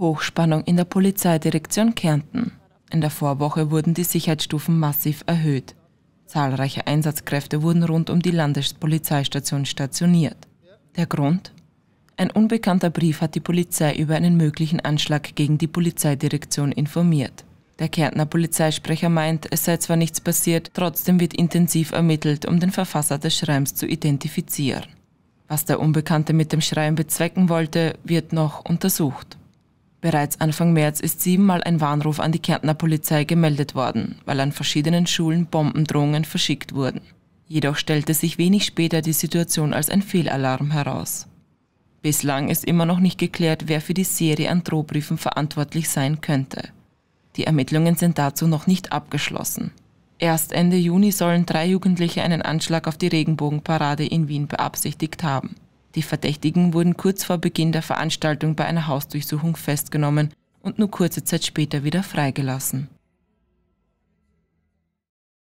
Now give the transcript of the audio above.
Hochspannung in der Polizeidirektion Kärnten. In der Vorwoche wurden die Sicherheitsstufen massiv erhöht. Zahlreiche Einsatzkräfte wurden rund um die Landespolizeistation stationiert. Der Grund? Ein unbekannter Brief hat die Polizei über einen möglichen Anschlag gegen die Polizeidirektion informiert. Der Kärntner Polizeisprecher meint, es sei zwar nichts passiert, trotzdem wird intensiv ermittelt, um den Verfasser des Schreibens zu identifizieren. Was der Unbekannte mit dem Schreiben bezwecken wollte, wird noch untersucht. Bereits Anfang März ist siebenmal ein Warnruf an die Kärntner Polizei gemeldet worden, weil an verschiedenen Schulen Bombendrohungen verschickt wurden. Jedoch stellte sich wenig später die Situation als ein Fehlalarm heraus. Bislang ist immer noch nicht geklärt, wer für die Serie an Drohbriefen verantwortlich sein könnte. Die Ermittlungen sind dazu noch nicht abgeschlossen. Erst Ende Juni sollen drei Jugendliche einen Anschlag auf die Regenbogenparade in Wien beabsichtigt haben. Die Verdächtigen wurden kurz vor Beginn der Veranstaltung bei einer Hausdurchsuchung festgenommen und nur kurze Zeit später wieder freigelassen.